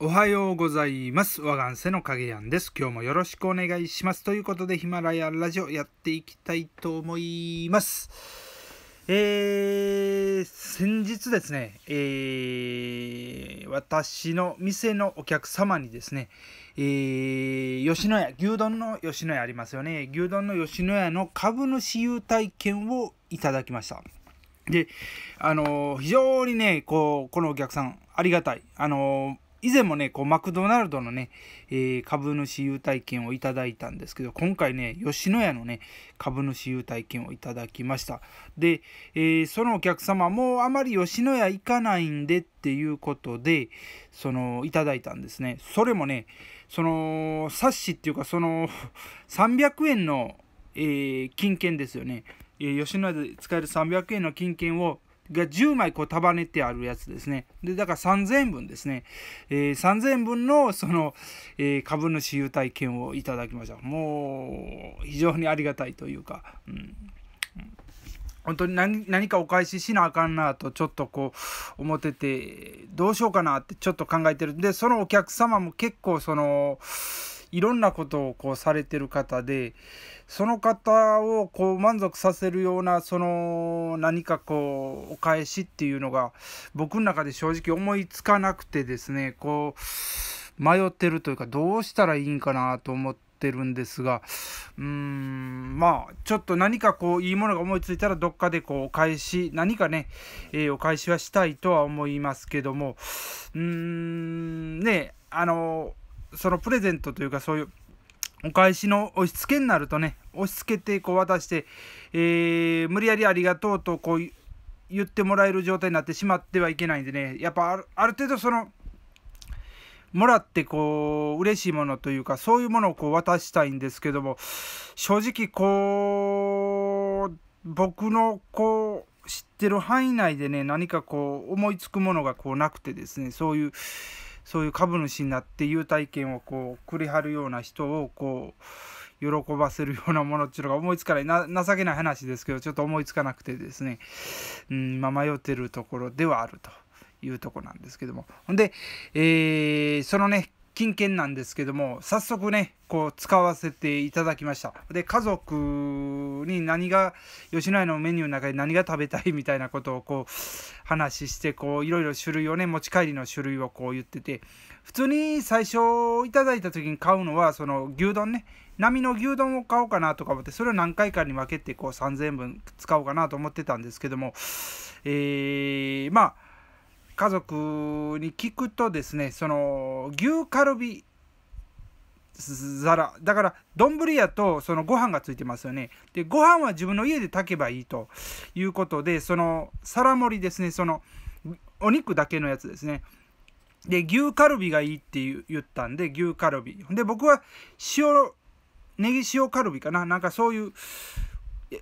おはようございます。我がんせの影やんです。今日もよろしくお願いします。ということで、ヒマラヤラジオやっていきたいと思います。えー、先日ですね、えー、私の店のお客様にですね、えー、吉野家、牛丼の吉野家ありますよね。牛丼の吉野家の株主優待券をいただきました。で、あのー、非常にね、こう、このお客さん、ありがたい。あのー以前もね、こう、マクドナルドのね、えー、株主優待券をいただいたんですけど、今回ね、吉野家のね、株主優待券をいただきました。で、えー、そのお客様もあまり吉野家行かないんでっていうことで、その、いただいたんですね。それもね、その、冊子っていうか、その、300円の、えー、金券ですよね。え吉野家で使える300円の金券を、が10枚こう束ねてあるやつですね。で、だから3000円分ですね。えー、3000円分のその、えー、株主優待券をいただきました。もう、非常にありがたいというか、うん。本当に何何かお返ししなあかんなとちょっとこう思っててどうしようかなってちょっと考えてるんでそのお客様も結構そのいろんなことをこうされてる方でその方をこう満足させるようなその何かこうお返しっていうのが僕の中で正直思いつかなくてですねこう迷ってるというかどうしたらいいんかなと思って。るんですがうーんまあちょっと何かこういいものが思いついたらどっかでこうお返し何かね、えー、お返しはしたいとは思いますけどもうーんねあのそのプレゼントというかそういうお返しの押し付けになるとね押し付けてこう渡して、えー、無理やりありがとうとこう言ってもらえる状態になってしまってはいけないんでねやっぱある程度そのもらってこう嬉しいものというかそういうものをこう渡したいんですけども正直こう僕のこう知ってる範囲内でね何かこう思いつくものがこうなくてですねそういうそういう株主になって優待券をこうくれはるような人をこう喜ばせるようなものっていうのが思いつかないな情けない話ですけどちょっと思いつかなくてですね、うんま迷ってるところではあるというとこなんですけどもで、えー、そのね金券なんですけども早速ねこう使わせていただきましたで家族に何が吉野家のメニューの中で何が食べたいみたいなことをこう話してこういろいろ種類をね持ち帰りの種類をこう言ってて普通に最初いただいた時に買うのはその牛丼ね並の牛丼を買おうかなとか思ってそれを何回かに分けてこう3000円分使おうかなと思ってたんですけどもえー、まあ家族に聞くとですねその牛カルビ皿だから丼やとそのご飯がついてますよねでご飯は自分の家で炊けばいいということでその皿盛りですねそのお肉だけのやつですねで牛カルビがいいって言ったんで牛カルビで僕は塩ネギ塩カルビかななんかそういう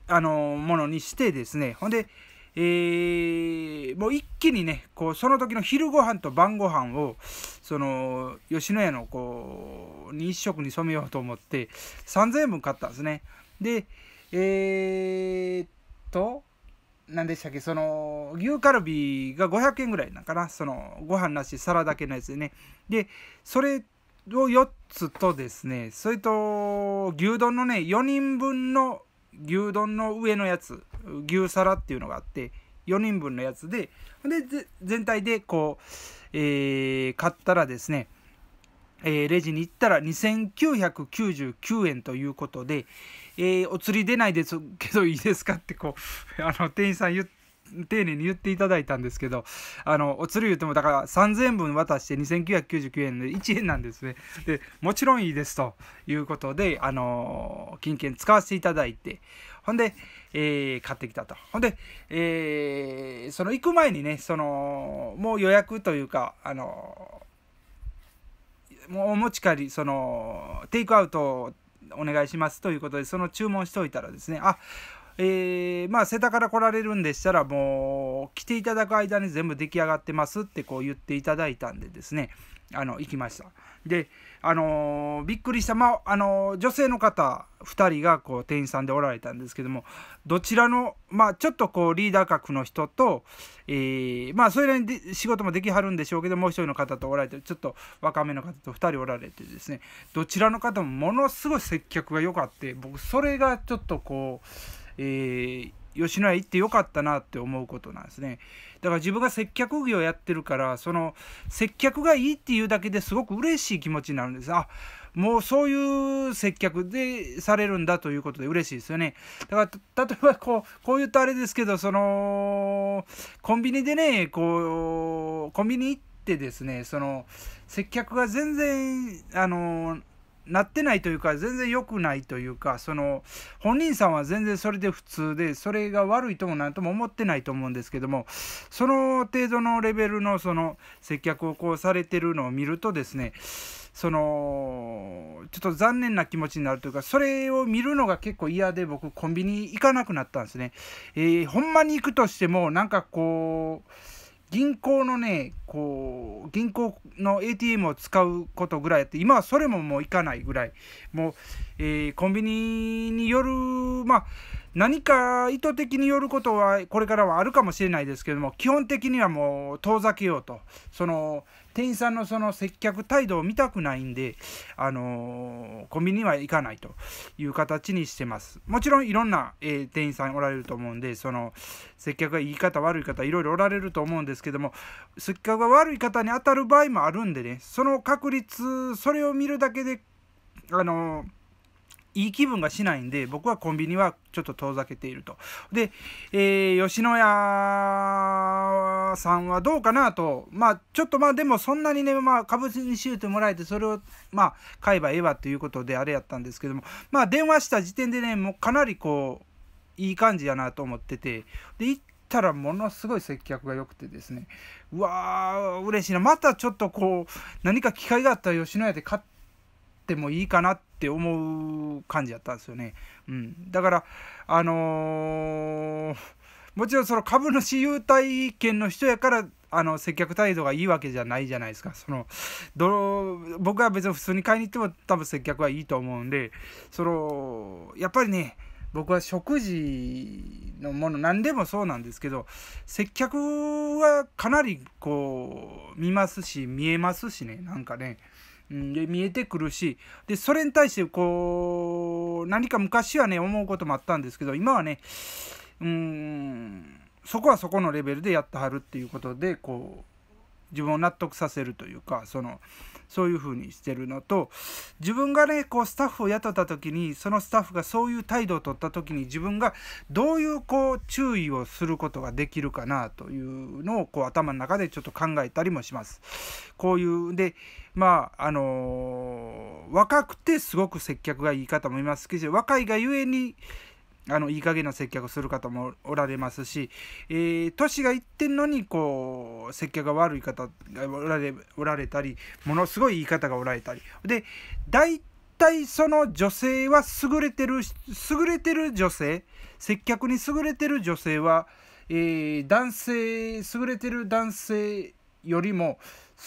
あのものにしてですねほんでえー、もう一気にねこうその時の昼ご飯と晩ご飯をその吉野家のこうに一食に染めようと思って3000円分買ったんですねでえー、っと何でしたっけその牛カルビが500円ぐらいなんかなそのご飯なし皿だけのやつでねでそれを4つとですねそれと牛丼のね4人分の牛丼の上のやつ牛皿っていうのがあって4人分のやつでで全体でこう、えー、買ったらですね、えー、レジに行ったら2999円ということで、えー、お釣り出ないですけどいいですかってこう あの店員さん言って。丁寧に言っていただいたんですけどあのお釣り言ってもだから3000円分渡して2999円で1円なんですねでもちろんいいですということであの金券使わせていただいてほんで、えー、買ってきたと。ほんで、えー、その行く前にね、その、もう予約というか、あの、もうお持ち帰り、その、テイクアウトお願いしますということで、その注文しておいたらですね、あ、えー、まあ、瀬田から来られるんでしたら、もう、来ていただく間に全部出来上がってますってこう言っていただいたんでですね、あの、行きました。で、あのー、びっくりした、まあ、あのー、女性の方2人がこう店員さんでおられたんですけども、どちらの、まあ、ちょっとこうリーダー格の人と、えー、まあ、それなりに仕事もできはるんでしょうけど、もう一人の方とおられて、ちょっと若めの方と2人おられてですね、どちらの方もものすごい接客が良かって、僕、それがちょっとこう、えー、吉野家行ってよかったなって思うことなんですね。だから自分が接客業やってるから、その接客がいいっていうだけですごく嬉しい気持ちになるんです。あ、もうそういう接客でされるんだということで嬉しいですよね。だから例えばこう、こう言うとあれですけど、その、コンビニでね、こう、コンビニ行ってですね、その接客が全然、あのー、なってないというか全然良くないというかその本人さんは全然それで普通でそれが悪いとも何とも思ってないと思うんですけどもその程度のレベルのその接客をこうされてるのを見るとですねそのちょっと残念な気持ちになるというかそれを見るのが結構嫌で僕コンビニ行かなくなったんですね。えー、ほんまに行くとしてもなんかこう銀行のねこう銀行の ATM を使うことぐらいやって今はそれももういかないぐらいもう、えー、コンビニによるまあ何か意図的によることはこれからはあるかもしれないですけども基本的にはもう遠ざけようとその店員さんのその接客態度を見たくないんであのコンビニは行かないという形にしてますもちろんいろんな、えー、店員さんおられると思うんでその接客がいい方悪い方いろいろおられると思うんですけども接客が悪い方に当たる場合もあるんでねその確率それを見るだけであのーいい気分がしないんで、僕はコンビニはちょっと遠ざけていると。で、えー、吉野家さんはどうかなと、まあ、ちょっとまあ、でもそんなにね、まあ、株主にしゅうてもらえて、それを、まあ、買えばええわということであれやったんですけども、まあ、電話した時点でね、もうかなりこう、いい感じやなと思ってて、で、行ったらものすごい接客が良くてですね、うわー、嬉しいな。またちょっとこう、何か機会があったら吉野家で買ってもいいかなって、って思う感じやったんですよね。うん、だから、あのー、もちろんその株主優待権の人やからあの接客態度がいいわけじゃないじゃないですかそのど僕は別に普通に買いに行っても多分接客はいいと思うんでそのやっぱりね僕は食事のもの何でもそうなんですけど接客はかなりこう見ますし見えますしねなんかねうん、で見えてくるしでそれに対してこう何か昔はね思うこともあったんですけど今はねうんそこはそこのレベルでやってはるっていうことでこう自分を納得させるというかそのそういうふうにしてるのと自分がねこうスタッフを雇った時にそのスタッフがそういう態度を取った時に自分がどういうこう注意をすることができるかなというのをこう頭の中でちょっと考えたりもします。こういうでまああのー、若くてすごく接客がいい方もいますけど若いがゆえにあのいい加減な接客をする方もおられますし、えー、年がいってんのにこう接客が悪い方がおられおられたりものすごい言い方がおられたりで大体その女性は優れてる優れてる女性接客に優れてる女性は、えー、男性優れてる男性よりも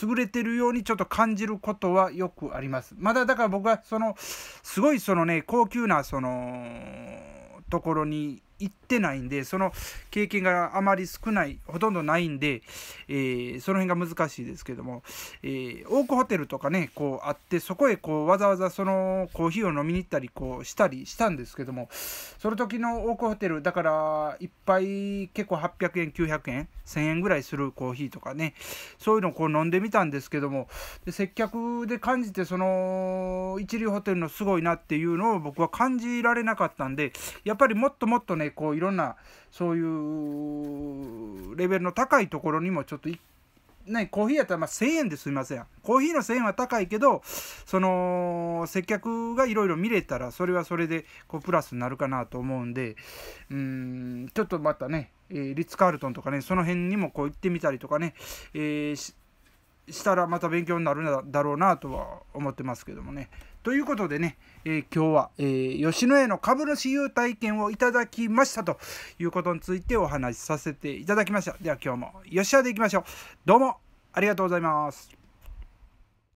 優れてるようにちょっと感じることはよくあります。まだだから僕はそのすごいそのね高級なそのところに行ってないんで、その経験があまり少ない、ほとんどないんで、えー、その辺が難しいですけども、えー、オークホテルとかね、こうあって、そこへこうわざわざそのコーヒーを飲みに行ったりこうしたりしたんですけども、その時のオークホテル、だからいっぱい結構800円、900円、1000円ぐらいするコーヒーとかね、そういうのをこう飲んでみたんですけども、で接客で感じて、その一流ホテルのすごいなっていうのを僕は感じられなかったんで、やっぱりもっともっとね、ねこういろんなそういうレベルの高いところにもちょっとね、コーヒーやったらま1000円ですみませんコーヒーの1000円は高いけどその接客がいろいろ見れたらそれはそれでこうプラスになるかなと思うんでうんちょっとまたね、えー、リッツ・カールトンとかねその辺にもこう行ってみたりとかね、えー、したらまた勉強になるんだろうなとは思ってますけどもねということでね、えー、今日は、えー、吉野家の株主優待券をいただきましたということについてお話しさせていただきました。では今日も吉野でいきましょう。どうもありがとうございます。